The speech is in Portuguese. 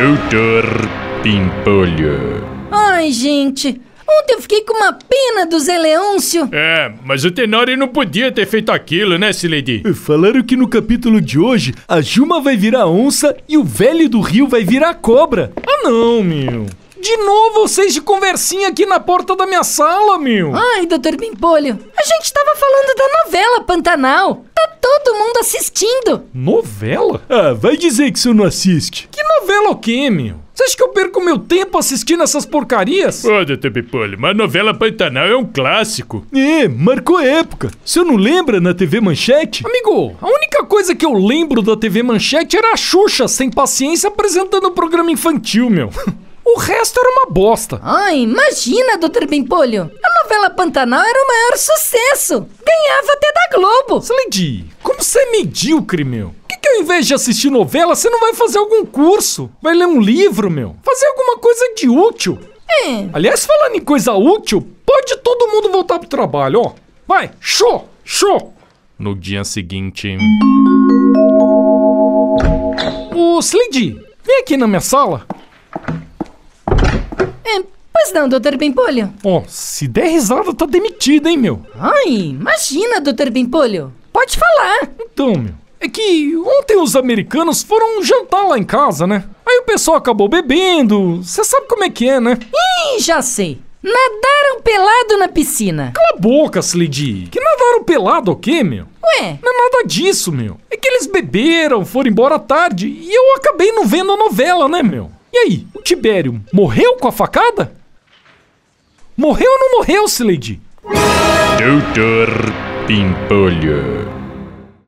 Doutor Pimpolho. Ai, gente, ontem eu fiquei com uma pena do Zé Leôncio. É, mas o Tenório não podia ter feito aquilo, né, Sileidi? Falaram que no capítulo de hoje a Juma vai virar onça e o velho do rio vai virar cobra. Ah, não, meu. De novo vocês de conversinha aqui na porta da minha sala, meu! Ai, doutor Pimpolho, a gente tava falando da novela Pantanal. Tá todo mundo assistindo. Novela? Ah, vai dizer que você não assiste. Que novela o quê, meu? Você acha que eu perco meu tempo assistindo essas porcarias? Ô, doutor Pipolho, mas a novela Pantanal é um clássico. É, marcou época. Você não lembra na TV Manchete? Amigo, a única coisa que eu lembro da TV Manchete era a Xuxa, sem paciência, apresentando o um programa infantil, meu. O resto era uma bosta. Ai, ah, imagina, Dr. Bimpolho. A novela Pantanal era o maior sucesso. Ganhava até da Globo. Slendy, como você é medíocre, meu vez de assistir novela, você não vai fazer algum curso? Vai ler um livro, meu? Fazer alguma coisa de útil. É. Aliás, falando em coisa útil, pode todo mundo voltar pro trabalho, ó. Vai, show, show. No dia seguinte. Ô, Slidy, vem aqui na minha sala. É, pois não, Dr. Bimpolho. Ó, se der risada, tá demitido, hein, meu? Ai, imagina, Dr. Bimpolho. Pode falar. Então, meu. É que ontem os americanos foram jantar lá em casa, né? Aí o pessoal acabou bebendo. Você sabe como é que é, né? Ih, já sei. Nadaram pelado na piscina. Cala a boca, Slady. Que nadaram pelado o okay, quê, meu? Ué? Não é nada disso, meu. É que eles beberam, foram embora tarde e eu acabei não vendo a novela, né, meu? E aí, o Tibério morreu com a facada? Morreu ou não morreu, Slady? Doutor Pimpolho.